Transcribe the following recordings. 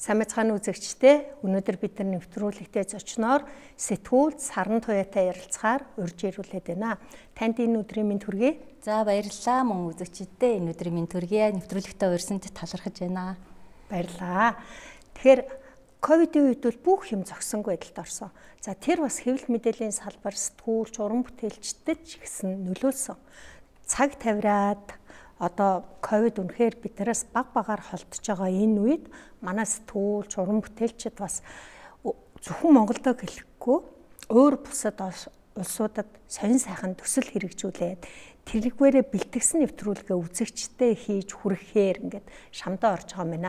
Самяцхан үзэгчтэй өнөөдөр бид нар нэвтрүүлэгтээ зочноор сэтгүүл саран туяатай ярилцахаар урьж ирүүлээд байна. Танд энэ өдрийн мэнд төргий. За баярлалаа мөн үзэгчдэд энэ өдрийн мэнд төргий. Нэвтрүүлэгтээ урьсанд талархаж байна. Баярлалаа. Тэгэхээр ковидын үед бол бүх юм зогсонг байдалд орсон. За тэр бас хэвлэл мэдээллийн салбар сэтгүүл, уран бүтээлчдэд ч гэсэн нөлөөлсөн. Цаг тавираад одоо ковид үнэхээр биднээс баг багаар холдож байгаа энэ үед манаас түүл уран бүтээлчид бас зөвхөн Монголдо гэлэхгүй өөр бусад улсуудад сонин сайхан төсөл хэрэгжүүлээд тэрнийгээрээ бэлтгэсэн нэвтрүүлгээ үзэгчтэй хийж хүрэхээр ингээд шамдаа орж байгаа мэнэ.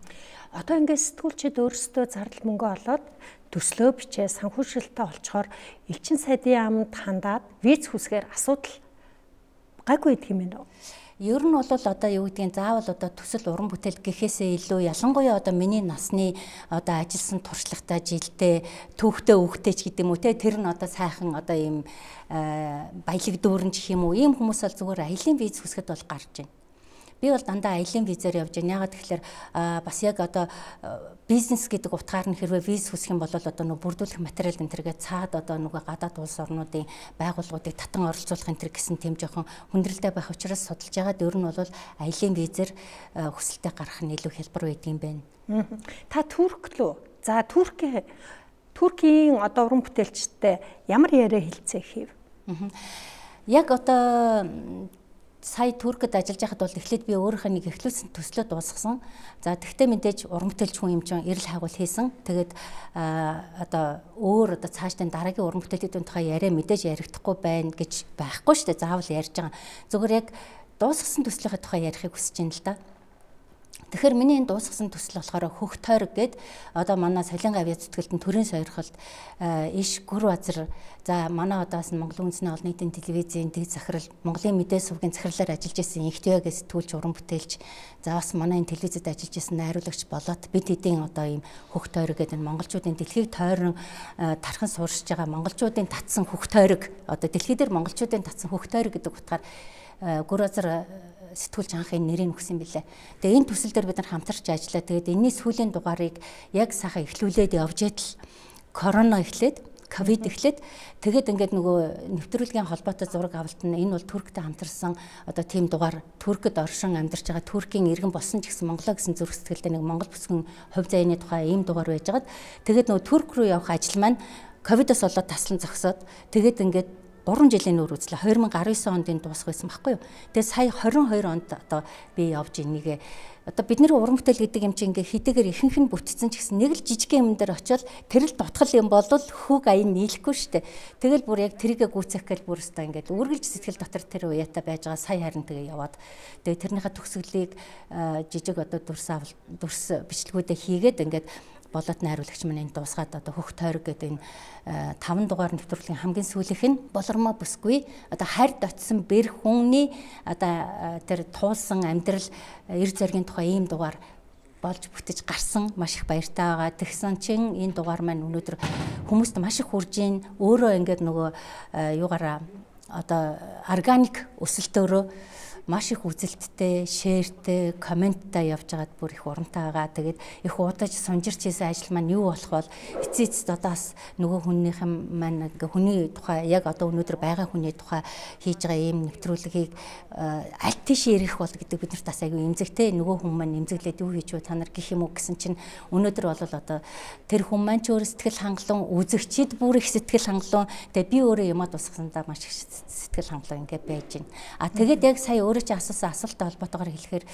Одоо ингээд сэтгүүлчид өөрсдөө зардал мөнгө олоод төслөө бичээ санхүүжилттэй олцохоор элчин сайдын аманд хандаад виз хүсгээр асуудал гайгүй гэдэг юм байна. Ер нь бол одоо юу гэдгийг заавал одоо төсөл уран бүтээл гэхээсээ илүү ялангуяа одоо миний насны одоо ажилласан туршлагатай жилдээ төвхтөө өгтэйч гэдэг юм уу те тэр нь одоо сайхан одоо ийм э, баялаг дүүрэн гэх юм уу ийм хүмүүс бол зүгээр аялын виз хүсгэд бол гарч байна. Би бол дандаа аялын визээр явж байна. Ягаад тэгэхээр бас яг одоо бизнес гэдэг утгаар нь хэрвээ виз хүсэх юм бол одоо нөгөө бүрдүүлэх материал энэ төргээ цаад одоо нөгөө гадаад улс орнуудын байгууллагуудыг татан оролцуулах энэ төр гэсэн тэм жоохон хүндрэлтэй байх учраас судалж байгаад ер нь бол аялын визээр хүсэлтээ гарах нь илүү хялбар байдгийн байна. Та Турк лөө? За Турк Туркийн одоо уран бүтээлчтэй ямар яриа хэлцээ хийв? Яг одоо сая Туркэд ажиллаж байхад бол эхлээд би өөрийнхөө нэг эхлүүлсэн төслөө дуусгасан. За тэгтээ мэдээж уран бүтээлч хүн юм чинь эрэл хайгуул хийсэн. Тэгээд одоо өөр одоо цаашдаа дараагийн уран бүтээлүүдийн тухай яриа мэдээж ярихдахгүй байна гэж байхгүй шүү дээ. Заавал ярьж байгаа. Зүгээр яг дуусгасан төслийнхээ тухай ярихыг хүсэж байна л да. Тэгэхээр миний энэ дуусгасан төсөл болохоор хөх тойрог гээд одоо манай солонго авьяа зүтгэлтэн төрийн сойрхолд э, иш гүр базар за манай одоос нь Монголын үндэсний олон нийтийн телевизийн тэг захирал Монголын мэдээ сувгийн захирлаар ажиллаж исэн Ихтвэгээс сэтгүүлч уран бүтээлч за бас манай энэ телевизэд ажиллаж исэн найруулагч болоод бид хэдийн одоо ийм хөх тойрог гэдэг энэ монголчуудын дэлхийг тойрон э, тархан сууршиж байгаа монголчуудын татсан хөх тойрог одоо дэлхий дээр монголчуудын татсан хөх тойрог гэдэг утгаар э, гүр базар сэтгүүлч анхын нэрийг өгсөн билээ. Тэгээ энэ төсөл дээр бид нар хамтарч ажиллаа. Тэгээд энэний сүүлийн дугаарыг яг саха эхлүүлээд явж ятл корона эхлээд ковид эхлээд тэгээд ингээд нөгөө нэвтрүүлгийн холбоотой зураг авалт нь энэ бол Турктэй хамтарсан одоо тийм дугаар Туркэд оршин амьдарч байгаа Туркийн иргэн болсон ч гэсэн Монголоо гэсэн зүрх сэтгэлдээ нэг Монгол бүсгэн хувь заяаны тухай ийм дугаар байжгаад тэгээд нөгөө Турк руу явах ажил маань ковидос болоод таслан зогсоод тэгээд ингээд 3 жилийн үр үзлээ 2019 онд энэ дуусах байсан байхгүй юу. Тэгээ сая 22 онд одоо би явж энийг одоо бидний уран бүтээл гэдэг юм чинь ингээ хэдийгээр ихэнх нь бүтцэн ч гэсэн нэг л жижиг юм дээр очиод тэр л дутгал юм бол хөг аян нийлэхгүй штэ. Тэгэл бүр яг тэрийгэ гүйцэх гэл бүр өстө ингээд үргэлж сэтгэл дотор тэр уяатай байж байгаа сая харин тэгээ яваад тэгээ тэрнийхээ төгсгөлийг э, жижиг одоо дүрс дүрс бичлгүүдэд хийгээд ингээд болоотны хариулагч маань энэ дуусгаад одоо хөх тойрог гэдэг энэ 5 э, дугаар нэвтрүүлгийн хамгийн сүүлийнх нь болормоо бүсгүй одоо харьд очисон бэр хүний одоо э, тэр туулсан амьдрал э, эр зэргийн тухай ийм дугаар болж бүтэж гарсан маш их баяртай байгаа. Тэгсэн чинь энэ дугаар маань өнөөдөр хүмүүст маш их хүрж ийн өөрөө ингээд нөгөө юугаараа одоо органик өсөлтөөрөө маш их үзэлттэй, шеэртэй, комменттай явж байгаад бүр их урамтай байгаа. Тэгээд их удаж сунжирч хийсэн ажил маань юу болох бол эцээ эцэд одоо бас нөгөө хүннийхэн маань хүний тухай яг одоо өнөөдөр байгаа хүний тухай хийж байгаа ийм нэвтрүүлгийг э, аль тийш ярих бол гэдэг бид нарт бас айгүй эмзэгтэй нөгөө хүн маань эмзэглээд юу хийж вэ та нар гэх юм уу гэсэн чинь өнөөдөр бол одоо тэр хүн маань ч өөр сэтгэл хангалуун үзэгчид бүр их сэтгэл хангалуун тэгээ би өөрөө юмаа тусгасандаа маш их сэтгэл хангалуун ингээ байж гин. А тэгээд яг сая өөрөө чи асуусан асуулттай холбоотойгоор хэлэхээр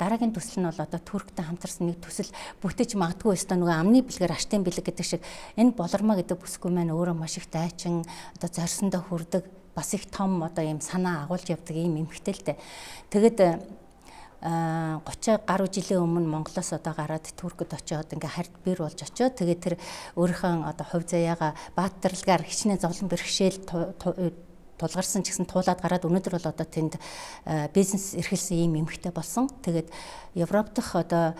дараагийн төсөл нь бол одоо Турктэй хамтарсан нэг төсөл бүтэж магадгүй өстой нөгөө амны бэлгээр аштын бэлэг гэдэг шиг энэ болормоо гэдэг бүсгүй маань өөрөө маш их дайчин одоо зорьсондоо хүрдэг бас их том одоо ийм санаа агуулж явдаг ийм эмхтэлтэй. Тэгэд 30 э, гаруй жилийн өмнө Монголоос одоо гараад Туркд очиод ингээ хард бэр болж очиод тэгээ тэр өөрийнхөө одоо хувь заяага баатарлагаар хичнээн зовлон бэрхшээл тулгарсан ч гэсэн туулаад гараад өнөөдөр бол одоо тэнд э, бизнес эрхэлсэн ийм эмхтэй болсон. Тэгээд Европ дахь одоо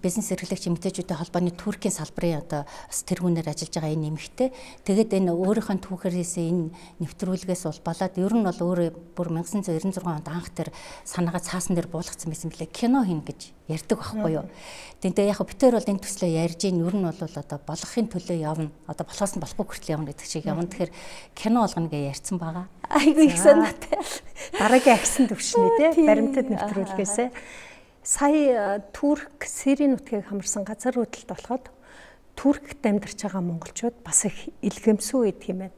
бизнес эрхлэгч эмэгтэйчүүдийн холбооны Туркийн салбарын одоо бас тэргүүнээр ажиллаж байгаа энэ эмэгтэй. Тэгээд энэ өөрийнхөө түүхээр хийсэн энэ нэвтрүүлгээс бол болоод ер нь бол өөрөө бүр 1996 онд анх тэр санаагаа цаасан дээр буулгацсан байсан билээ. Кино хийнэ гэж ярьдаг байхгүй юу. Тэнтэй яг битээр бол энэ төслөө ярьж ийн ер нь бол одоо болохын төлөө явна. Одоо болохоос нь болохгүй хүртэл явна гэдэг шиг явна. Тэгэхээр кино болгоно гэж ярьсан байгаа. Айгүй их санаатай. Дараагийн агсан төвшнээ те баримтад нэвтрүүлгээсээ сая э, Турк Сирийн нутгийг хамарсан газар хөдлөлт болоход Туркт амьдарч байгаа монголчууд бас их илгэмсүү үед юм байна.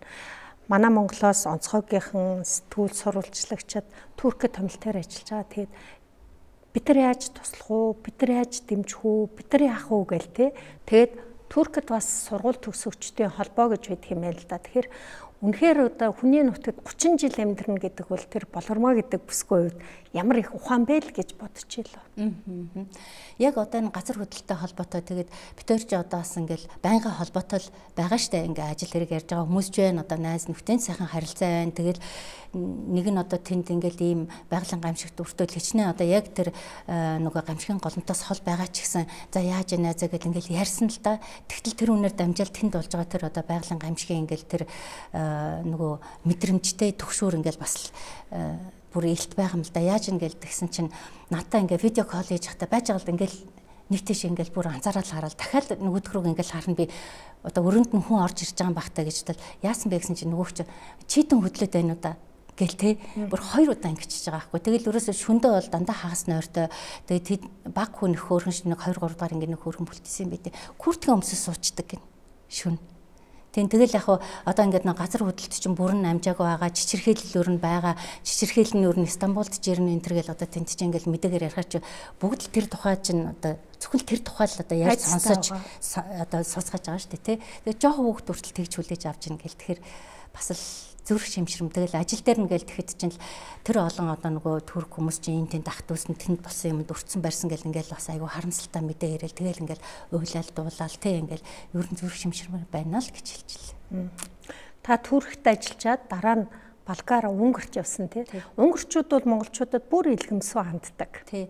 Манай Монголоос онцгойгийнхан сэтгүүл сурвалжлагчид Туркэд томилтоор ажиллаж байгаа. Тэгээд бид нар яаж туслах уу? Бид нар яаж дэмжих үү? Бид нар яах уу гээл те. Тэгээд Туркэд бас сургууль төгсөгчдийн холбоо гэж байдаг юм байна л да. Тэгэхээр Үнэхээр одоо хүний нутагт 30 жил амьдрна гэдэг бол тэр болормоо гэдэг бүсгүй үед ямар их ухаан бэ л гэж бодож илээ. Яг одоо энэ газар хөдлөлтөй холбоотой тэгээд бид хоёр ч одоо бас ингээл байнгын холбоотой л байгаа штэ ингээ ажил хэрэг ярьж байгаа хүмүүс ч байна одоо найз нөхдөд сайхан харилцаа байна. Тэгэл нэг нь одоо тэнд ингээл ийм байгалийн гамшигт өртөөл хичнээн одоо яг тэр э, нөгөө гамшигын голомтоос хол байгаа ч гэсэн за яаж яана зэ гэл ингээл ярьсан л да. Тэгтэл тэр үнээр дамжаал тэнд болж байгаа тэр одоо байгалийн гамшигын ингээл тэр э, Э, нөгөө мэдрэмжтэй төгшүүр ингээл бас э, бүр илт байгаа юм л да. Яаж ингээл тэгсэн чинь надаа ингээ видео колл хийж хата байж байгаа л ингээл нэг тийш ингээл бүр анзаараад хараад дахиад нөгөөх рүү ингээл харна би одоо өрөнд нь хүн орж ирж байгаа юм бахтай гэж тал яасан бэ гэсэн чинь нөгөөч чинь читэн хөдлөд байноу да гэл те бүр хоёр удаа ингэчихэж байгаа байхгүй тэгэл өрөөсө шөндөө бол дандаа хагас нойртой тэгээ тэд баг хүн нөхөөрхөн шинэ 2 3 дахь ингээ нөхөөрхөн бүлтсэн юм байтэ күртгэн өмсөс суучдаг гин шүн Тийм тэгэл яг одоо ингээд нэг газар хөдлөлт чинь бүрэн амжаагүй байгаа, жичирхээлэл өөр нь байгаа, жичирхээлэл нь өөр нь Стамбулд жирнэ энэ төр гэл одоо тэнцэж ингээд мэдээгээр ярихаар чи бүгд л тэр тухай чинь одоо зөвхөн тэр тухай л одоо яаж сонсож одоо суцгаж байгаа шүү дээ тий. Тэгээ жоох хүүхд төртөл тэгж хүлээж авч ин гэл тэгэхээр бас л зүрх шимшрэмтэй л ажил дээр нэгэл тэгэхэд чинь л тэр олон одоо нөгөө төрх хүмүүс чинь энэ тэнд ахтуусан тэнд болсон юмд өрцөн барьсан гэл ингээл бас айгүй харамсалтай мэдээ ирэл тэгэл ингээл уйлал дуулал тэ ингээл ер нь зүрх шимшрэмэг байна л гэж хэлчихлээ. Та төрхт ажиллаад дараа нь Балкаар өнгөрч явсан тий. Өнгөрчүүд бол монголчуудад бүр илгэмсүү ханддаг. Тий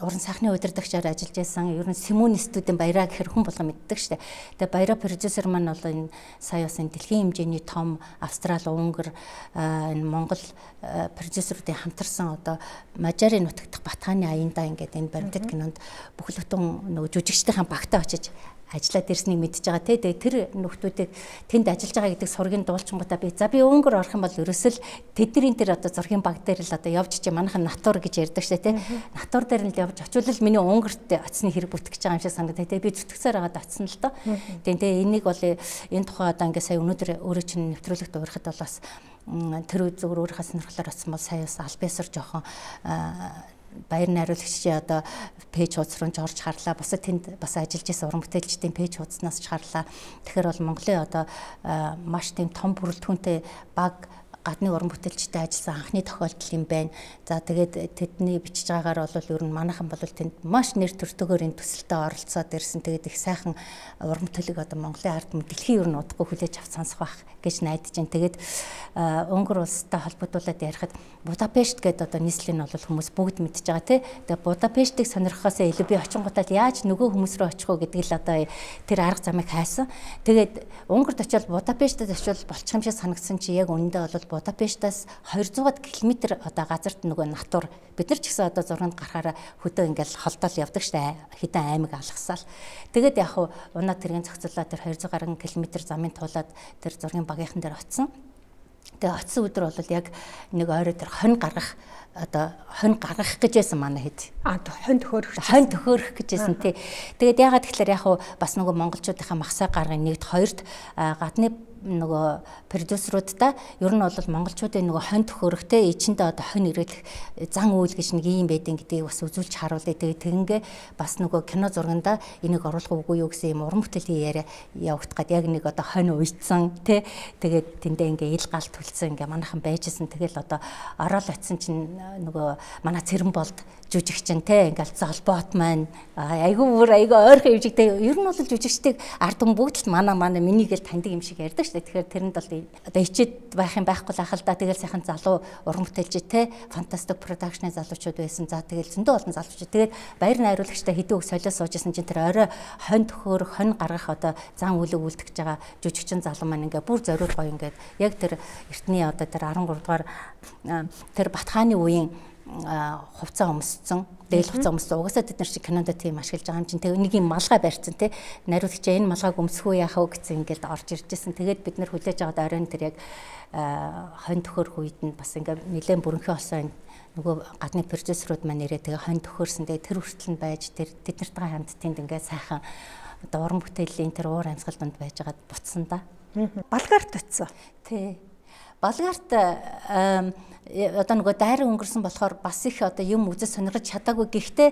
уран сайхны удирдагчаар ажиллаж байсан. Ер нь Симон студийн баяраа гэхэр хүн болго мэддэг штэ. Тэгээ баяраа продюсер маань бол энэ сая бас энэ дэлхийн хэмжээний том австрал, Унгар, энэ Монгол продюсеруудын хамтарсан одоо Мажарын нутагдах Батхааны аянда ингээд энэ баримтат кинонд бүхэл бүтэн нөгөө жүжигчдийн багтаа очиж ажиллаад ирснийг мэдж байгаа те. Тэгээ тэр нөхдүүдийг тэнд ажиллаж байгаа гэдэг сургийн дуулчингуудаа би за би өнгөр орох юм бол ерөөсөл тэдний тэр одоо зургийн баг дээр л одоо явж чи манайхан натур гэж ярьдаг шээ те. Натур дээр нь л явж очивол миний өнгөрт оцсны хэрэг бүтгэж байгаа юм шиг санагдав те. Би зүтгэсээр хагаад оцсон л доо. Тэгин те энийг бол энэ тухай одоо ингээ сая өнөөдөр өөрөө чинь нэвтрүүлэгт уурахад бол бас тэр үе зүгээр өөрийнхөө сонирхлоор оцсон бол сая бас аль бисар жоохон баяр найруулагчийн одоо пэйж хуудас руу орж харлаа. Бусад тэнд бас ажиллаж байсан уран бүтээлчдийн пэйж хуудаснаас ч харлаа. Тэгэхээр бол Монголын одоо маш тийм том бүрэлдэхүүнтэй баг гадны уран бүтээлчтэй ажилласан анхны тохиолдол юм байна. За тэгээд э, тэдний бичиж байгаагаар бол ер нь манайхан бол тэнд маш нэр төртөгөр энэ төсөлтөд оролцоод ирсэн. Тэгээд их сайхан уран бүтээлийг одоо Монголын ард түмэн дэлхийн ер нь удахгүй хүлээж авч сонсох байх гэж найдаж байна. Тэгээд өнгөр э, улстай холбогдуулаад ярихад Будапешт гэдэг одоо нийслэл нь бол хүмүүс бүгд мэдж байгаа тий. Тэгээд Будапештийг сонирхохоос илүү би очингуудаа яаж нөгөө хүмүүс рүү очих вэ гэдэг л одоо э, тэр арга замыг хайсан. Тэгээд Өнгөрт очиод Будапештд очивол болчих юм шиг санагдсан чи яг үнэндээ бол Будапештаас 200-аад километр одоо газарт нөгөө натур бид нар ч гэсэн одоо зурганд гарахаараа хөдөө ингээл холдол явдаг штэ хэдэн аймаг алгасаал. Тэгээд яг унаа тэргийн цогцлоо тэр 200 гаруй километр замын туулаад тэр зургийн багийнхан дээр оцсон. Тэгээ оцсон өдөр бол яг нэг ойроо тэр 20 гарах одоо хонь гаргах гэж байсан манай хэд. А хонь төхөөрөх. Хонь төхөөрөх гэж байсан тий. Тэгээд ягаад тэгэхээр яг бас нөгөө монголчуудынхаа махсаа гаргын нэгд хоёрт гадны нөгөө продюсеруудтай ер нь бол монголчуудын нөгөө хонь төхөөрөхтэй эчэндээ одоо хонь ирэх зан үйл гэж нэг юм байдэн гэдгийг бас үзүүлж харуулъя. Тэгээ тэгэнгээ бас нөгөө кино зурганда энийг оруулах үгүй юу гэсэн юм уран бүтээлийн яриа явагт гад яг нэг одоо хонь уйдсан тий тэгээд тэндээ ингээ ил гал төлсөн ингээ манайхан байжсэн тэгэл одоо ороод очисон чинь нөгөө манай цэрэн болд жүжигчин те ингээл золбоот маань айгүй бүр айгүй ойрхон хэмжигтэй ер нь бол жүжигчдийг ард хүн бүгд л мана мана минийгэл таньдаг юм шиг ярьдаг шүү дээ тэгэхээр тэрэнд бол одоо ичээд байх юм байхгүй л ахал да тэгэл сайхан залуу уран бүтээлч те фантастик продакшны залуучууд байсан за тэгэл зөндөө олон залуучууд тэгээд баяр найруулагчтай хэдэн үг солиос суужсэн чинь тэр орой хонь төхөөр хонь гаргах одоо зан үйлэг үлдчихэж байгаа жүжигчин залуу маань ингээ бүр зориулгой ингээд яг тэр эртний одоо тэр 13 дугаар тэр батхааны үеийн хувцас өмссөн дээл хувцас өмссөн угаасаа бид нар чи кинонд тийм ашиглаж байгаа юм чинь тэгээ нэг юм малгай барьцсан тий нариулагчаа энэ малгайг өмсөх үе яхав гэсэн ингээд орж ирж байсан тэгээд бид нар хүлээж аваад оройн тэр яг хонь төхөрх үед нь бас ингээд нэлээд бүрэнхий болсон нөгөө гадны продюсерууд маань ирээ тэгээ хонь төхөрсөндөө тэр хүртэл нь байж тэр бид нартайгаа хамт тэнд ингээд сайхан одоо уран бүтээлийн тэр уур амьсгал донд байжгаад буцсан да. Балгарт очсон. Тий. Балгарт Э, одоо нөгөө дайр өнгөрсөн болохоор бас их одоо юм үзэж сонирхож чадаагүй. Гэхдээ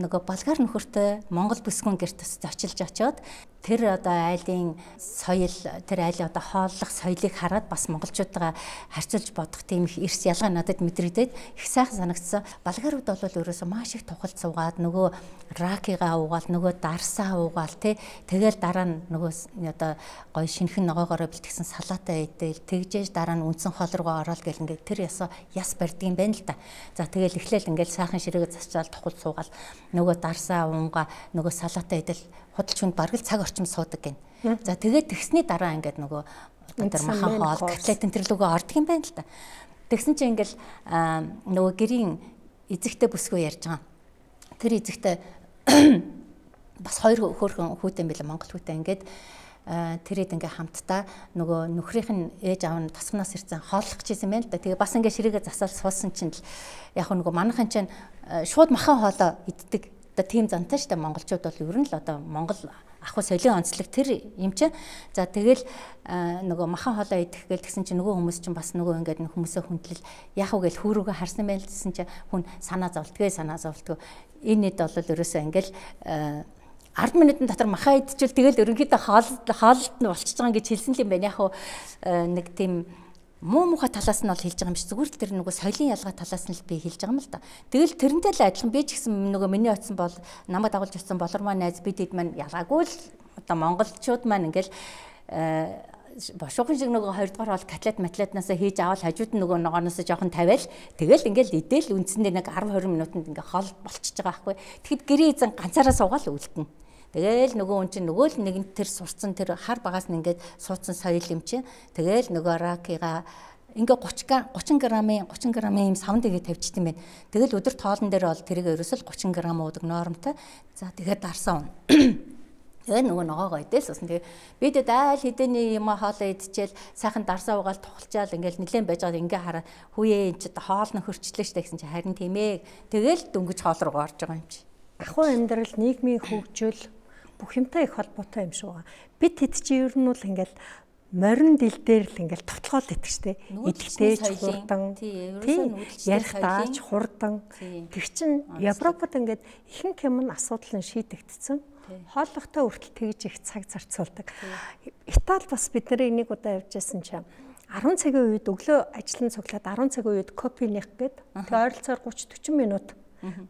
нөгөө Болгар нөхөртэй Монгол бүсгүйн гэрт зочилж очоод тэр одоо айлын соёл тэр айлын одоо хооллох соёлыг хараад бас монголчуудаа харьцуулж бодох тийм их эрс ялгаа надад мэдрэгдээд их сайхан санагдсан. Балгарууд бол ерөөсөө маш их тухалд суугаад нөгөө ракигаа уугаал нөгөө дарсаа уугаал тий тэгэл дараа нь нөгөө одоо гоё шинхэн ногоогоор бэлтгэсэн салаатай идэл тэгжээж дараа нь үндсэн хоол руугаа ороод гэл ингээд тэр ясаа яс барьдгийн байна л да. За тэгэл эхлээл ингээд сайхан ширээгээ засчаал тухалд суугаал нөгөө дарсаа уунгаа нөгөө салаатай идэл худалч хүнд бараг л цаг орчим суудаг гин. За тэгээд тэгсний дараа ингээд нөгөө одоо махан хоол котлет энтэрлүүгөө ордог юм байна л да. Тэгсэн чинь ингээл нөгөө гэрийн эзэгтэй бүсгүй ярьж байгаа. Тэр эзэгтэй бас хоёр хөөрхөн хүүтэй юм билээ Монгол хүүтэй ингээд тэрэд ингээ хамтдаа нөгөө нөхрийнх нь ээж аав нь тосгоноос ирсэн хооллох гэсэн байна л да. Тэгээ бас ингээ ширээгээ засаал суулсан чинь л яг нөгөө манайхан чинь шууд махан хоолоо иддэг. Одоо тийм зантай шүү дээ монголчууд бол ер нь л одоо монгол ахуй солийн онцлог тэр юм чинь за тэгэл нөгөө махан хоолоо идэх гээл тэгсэн чинь нөгөө хүмүүс чинь бас нөгөө ингээд хүмүүсээ хүндлэл яах вэ гээл хөөрөөгөө харсан байлсэн чинь хүн санаа зовлтгөө санаа зовлтгөө энэ хэд бол ерөөсөө ингээл 10 минутын дотор маха идчихвэл тэгэл ерөнхийдөө хоолт хоолт нь болчихж байгаа юм гэж хэлсэн л юм байна яг нэг тийм муу муха талаас нь бол хэлж байгаа юм шиг зүгээр л тэр нөгөө соёлын ялгаа талаас нь л би хэлж байгаа юм л да. Тэгэл тэрнтэй л адилхан би ч гэсэн нөгөө миний очсон бол намайг дагуулж очсон болор маань найз бид хэд маань ялгаагүй л одоо монголчууд маань ингээл э, бошуухан шиг нөгөө 2 дугаар бол котлет матлетнаас хийж аваад хажууд нь нөгөө ногооноос жоохон тавиал тэгэл ингээл идэл үндсэндээ нэг 10 20 минутанд ингээ хол болчихж байгаа байхгүй. Тэгэхэд гэрээ эзэн ганцаараа суугаал үлдэнэ Тэгээл нөгөө хүн чинь нөгөө л нэгэн тэр сурцсан тэр хар багаас нь ингээд суудсан соёл юм чинь. Тэгээл нөгөө ракига ингээ 30 30 грамын 30 грамын юм савнд ингээ тавьчихсан байна. Тэгэл өдөр тоолн дээр бол тэрийг ерөөсөл 30 грамм уудаг нормтой. За тэгээд дарсан уу. Тэгээ нөгөө ногоогоо идэл сусна. Тэгээ бид айл хэдэний юм хоолоо идчихэл сайхан дарсаа угаал тухалчаал ингээл нилэн байж байгаа ингээ хараа хүүе энэ ч хоол нь хөрчлөө штэ гэсэн чи харин тийм ээ. Тэгээл дөнгөж хоол руу орж байгаа юм чи. Ахуй амьдрал нийгмийн хөгжил бүх юмтай их холбоотой юм шиг байна. Бид хэд чи ер нь бол ингээл морин дил дээр л ингээл товтлогоол идэх штэ. Идэхтэй ч хурдан. Ярихтаач хурдан. Тэг чин Европод ингээд ихэнх юм нь асуудал нь шийдэгдсэн. Хооллоготой үртэл тэгж их цаг зарцуулдаг. Итали бас бид нэр энийг удаа явж байсан чинь 10 цагийн үед өглөө ажил нь цуглаад 10 цагийн үед копиних гээд тэг ойролцоогоор 30 40 минут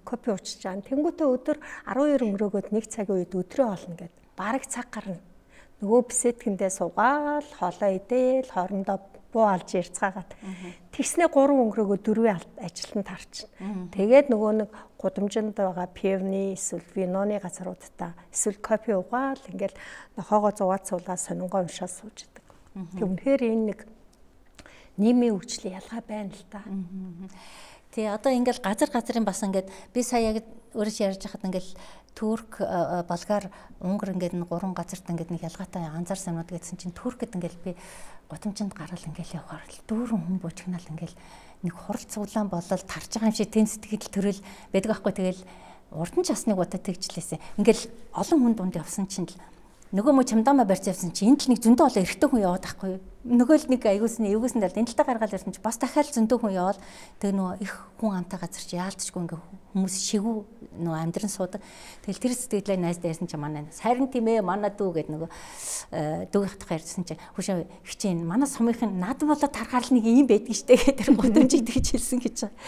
Копи уучж чаана. Тэнгүүтээ өдөр 12 өнгөрөөгөөд 1 цагийн үед өдрөө олно гэд. Бараг цаг гарна. Нөгөө бисэтгэндээ суугаал, хоолоо идээл, хоорондоо буу алж ярцгаагаад. Тэгснээ 3 өнгөрөөгөө 4-ийн ажилтанд тарчна. Тэгээд нөгөө нэг гудамжинд байгаа пивны эсвэл виноны газруудтаа эсвэл кофе угаал ингээл нохоогоо зугаад суулаа сонингоо уншаад сууж идэг. Тэг үнэхээр энэ нэг нийгмийн хөгжлийн ялгаа байна л та. Тий одоо ингээл газар газрын бас ингээд би сая яг өөрөш ярьж хахад ингээл Турк, э, э, Болгар, Унгар ингээд нэг гурван газарт ингээд нэг ялгаатай анзаар санууд гэсэн чинь Туркэд ингээл би гудамжинд гарал ингээл явахаар л дүүрэн хүн буужгнал ингээл нэг хурал цуглаан болол тарж байгаа юм шиг тэн сэтгэл төрөл байдаг байхгүй тэгэл урд нь ч бас нэг удаа тэгжлээсэ ингээл олон хүн дунд явсан чинь л нөгөө мө чамдаама барьж явсан чи энэ л нэг зөндөө болоо эргэтэй хүн яваад байхгүй юу? Нөгөө л нэг аягуулсны эвгүүлсэн талд энэ талтай гаргаад ирсэн чи бас дахиад зөндөө хүн яваад тэг нөгөө их хүн амтай газар чи яалтчгүй ингээ хүмүүс шигүү нөгөө амьдран суудаг. Тэгэл тэр сэтгэлээ найз дээрсэн чи манай сарын тийм ээ манай дүү гэд нөгөө э, дүүгийн хатгаа ярьсан чи хүшээ хичээн манай сумынхын над болоо тархаал нэг юм байдгийг штэ гэдэг тэр гудамжиг тэгж хэлсэн гэж байна.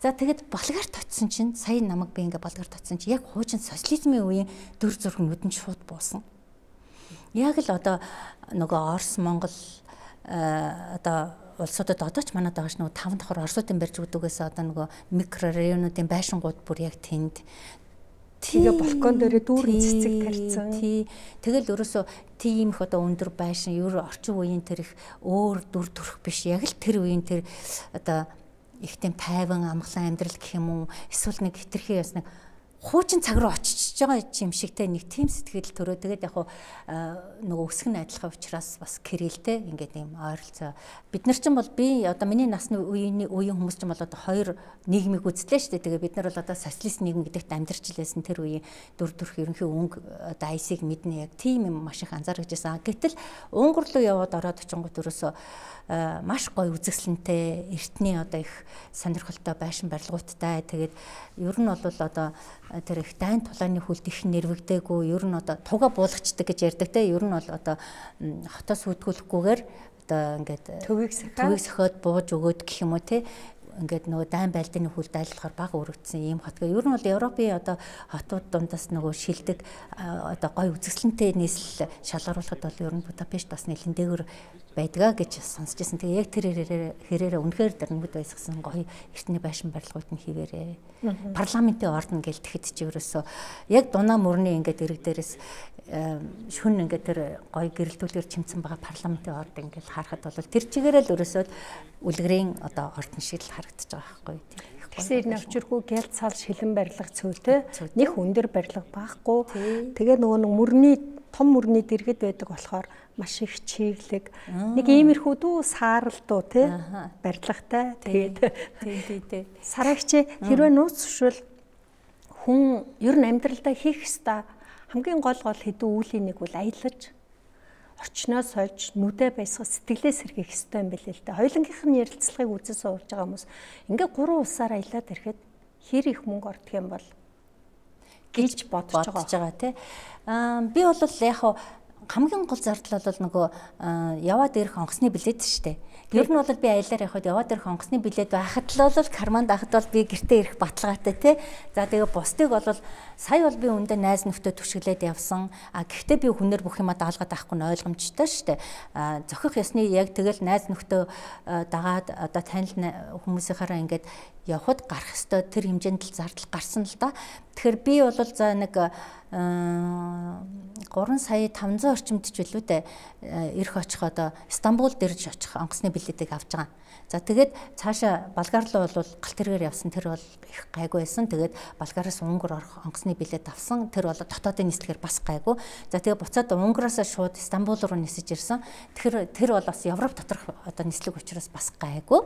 За тэгэд болгар тоцсон чинь сая намайг би ингээ болгар тоцсон чи яг хуучин социализмын үеийн дүр зургнууд нь шууд буусан яг л одоо нөгөө Орос, Монгол э, одоо улсуудад одоо ч манад байгаа ш нөгөө таван давхар орсуудын барьж өгдөгөөс одоо нөгөө микрорайонуудын байшингууд бүр яг тэнд Тэгээ балкон дээр дүүрэн цэцэг тарьсан. Тий. Тэгэл ерөөсөө тийм их одоо өндөр байшин, ер орчин үеийн тэр их өөр дүр төрх биш. Яг л тэр үеийн тэр одоо их тийм тайван амглан амьдрал гэх юм уу? Эсвэл нэг хитрхи яснаг хуучин цаг руу очиж байгаа юм шигтэй нэг тийм сэтгэл төрөө. Тэгээд яг нөгөө өсгөн адилхан учраас бас кирэлтэй ингээд юм ойролцоо. Бид нар ч юм бол би одоо миний насны үеийн үеийн хүмүүс ч юм бол одоо хоёр нийгмийг үзлээ шүү дээ. Тэгээд бид нар бол одоо социалист нийгэм гэдэгт амьдарч илсэн тэр үеийн дүр төрх ерөнхий өнгө одоо айсыг мэднэ яг тийм юм маш их анзаарч байсан. Гэтэл Унгар руу яваад ороод очингууд өрөөсөө маш гоё үзэсгэлэнтэй эртний одоо их сонирхолтой байшин барилгуудтай тэгээд ер нь бол одоо тэр их дайн тулааны хүлд их нэрвэгдээгүй ер нь одоо туга буулгачдаг гэж ярьдаг те ер нь бол одоо хотоос үүдгүүлэхгүйгээр одоо ингээд төвийг сахиад бууж өгөөд гэх юм уу те ингээд нөгөө дайн байлдааны хүлд айлхаар баг өргөдсөн ийм хот гэ. Ер нь бол Европын одоо хотууд дундаас нөгөө шилдэг одоо гой үзэсгэлэнтэй нийслэл шалгаруулахад бол ер нь Будапешт бас нэлен дээгүр байдгаа гэж сонсч байсан. Тэгээ яг тэр хэрээрээ үнэхээр дэрнүүд байсгсан гоё эртний байшин барилгууд нь хിവэрээ. Парламентын ордон гэл тэгэхэд ч ерөөсөө яг дунаа мөрний ингээд эрэг дээрээс э, шүн ингээд тэр гоё гэрэлтүүлгээр чимцэн байгаа парламентын ордон ингээд харахад бол тэр чигээрээ л ерөөсөө үлгэрийн одоо ордон шиг л харагдаж байгаа байхгүй. Тэгсэн ирнэ өчргүү гялт сал шилэн барилга цөөтэй нэх өндөр барилга байхгүй. Тэгээ нөгөө нэг мөрний том мөрний дэргэд байдаг болохоор маш их чиглэг. Нэг иймэрхүү дүү сааралдуу тий барилгатай. Тэгээд тий тий тий. Сарагч хэрвээ нууц швшвэл хүн ер нь амьдралдаа хийх ёстой хамгийн гол гол хэдэн үүлийн нэг бол аялаж орчноос хольж нүдэ баясгах сэтгэлээ сэргийх хэрэгтэй юм билээ л дээ. Хоёлынгийнх нь ярилцлагыг үзэн суулж байгаа хүмүүс ингээ гурван усаар аялаад ирэхэд хэр их мөнгө ордох юм бол гэж бодож байгаа тий. Аа би бол яг хамгийн гол зардал бол нөгөө яваад ирэх онгоцны билет шүү дээ Ер нь бол би аялаар явхад яваад ирэх онгоцны билет байхад л бол карманд ахад бол би гэртээ ирэх баталгаатай тий. За тэгээ бусдыг бол сая бол би өндөө найз нөхдөө түшиглээд явсан. А гэхдээ би хүнээр бүх юма даалгаад авахгүй нь ойлгомжтой шүү дээ. А зохих ёсны яг тэгэл найз нөхдөө дагаад одоо танил хүмүүсийнхаараа ингээд явхад гарах ёстой тэр хэмжээнд л зардал гарсан л да. Тэгэхээр би бол за нэг 3 сая 500 орчимд ч билүү дээ э, ирэх очих одоо Стамбул дэрж очих онгоцны билетийг авч байгаа. За тэгээд цаашаа Болгар руу бол галт тэргээр явсан тэр бол их гайгүй байсан. Тэгээд Болгараас Унгар орох онгоцны билет авсан. Тэр бол дотоодын нийслэгээр бас гайгүй. За тэгээд буцаад Унгараас шууд Стамбул руу нисэж ирсэн. Тэр тэр бол бас Европ доторх одоо нийслэг учраас бас гайгүй.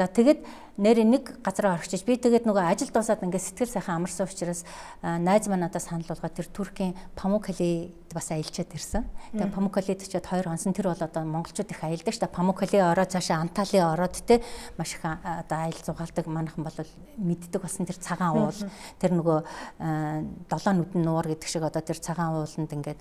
За тэгээд нэр нэг газараа орчихж би тэгээд нөгөө ажил дуусаад ингээд сэтгэл сайхан амарсан учраас найз манадаа санал болгоод тэр Туркийн Памукали бас аялчаад ирсэн. Тэгээ Памукалид очиод 2 хонсон тэр бол одоо монголчууд их аялдаг ш та Памукали ороо цаашаа Антали ороод те маш их одоо аялал зугаалдаг манайхан бол мэддэг болсон тэр цагаан уул тэр нөгөө долоо нүдэн нуур гэдэг шиг одоо тэр цагаан ууланд ингээд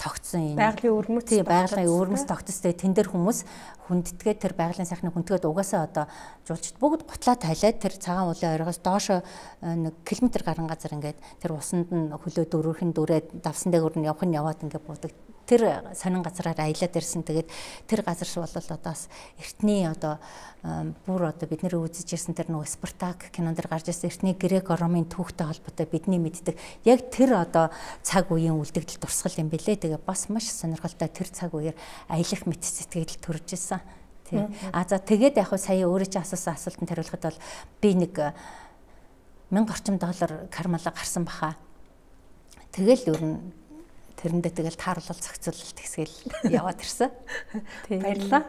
тогтсон энэ байгалийн өрмөц тий байгалийн өрмөц тогтстой тэн дээр хүмүүс хүндэтгээ тэр байгалийн сайхны хүндгээд угаасаа одоо жуулчд бүгд гутлаа тайлаад тэр цагаан уулын оргоос доошо нэг километр гарсан газар ингээд тэр усанд нь хөлөө дөрвөрхөн дүрээд давсан дээр нь явх нь яваад ингээ будаг тэр сонин газараар аялаад ирсэн. Тэгээд тэр газар бол одоо бас эртний одоо бүр одоо бид нэр үзэж ирсэн тэр нөгөө Спартак кинонд гарч ирсэн эртний грек ромын түүхтэй холбоотой бидний мэддэг яг тэр одоо цаг үеийн үлдэгдэл дурсгал юм бэлээ. Тэгээд бас маш сонирхолтой тэр цаг үеэр аялах мэт сэтгэл төрж исэн. Тий. А за тэгээд яг сая өөрөө чи асуусан асуултанд хариулахад бол би нэг 1000 э, орчим доллар кармалаа гарсан баха. Тэгэл ер нь тэрэндээ тэгэл таарлал зохицуулалт хэсгээл яваад ирсэн. Баярлаа.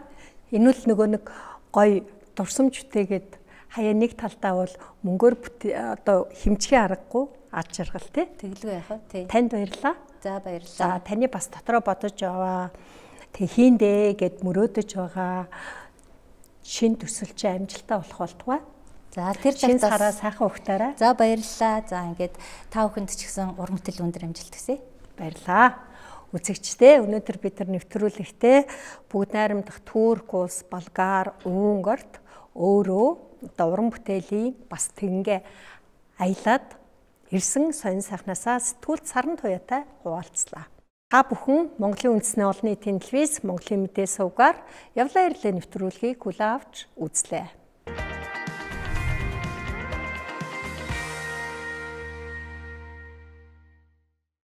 Энэ л нөгөө нэг гой дурсамжтэйгээд хаяа нэг талдаа бол мөнгөөр э, одоо хэмжихээ аргагүй аж жаргал тий. Тэглгүй яхаа тий. Танд баярлаа. За баярлалаа. За таны бас дотроо бодож яваа. Тэг хийндээ гэд мөрөөдөж байгаа шин төсөлч амжилтаа болох болтугай. За тэр цагаас хараа сайхан өгтөөрэй. За баярлалаа. За ингээд та бүхэнд ч гэсэн урам мэтэл өндөр амжилт хүсье. Баярлаа. Үзэгчдээ өнөөдөр бид нар нэвтрүүлэгтээ бүгд найрамдах Турк улс, Болгар, Унгарт өөрөө одоо уран бүтээлийн бас тэнгэ аялаад ирсэн сонин сайхнасаа сэтгүүл сарн туяатай хуваалцлаа. Та бүхэн Монголын үндэсний олон нийтийн телевиз Монголын мэдээ сувгаар явлаа ирлээ нэвтрүүлгийг хүлээ авч үзлээ.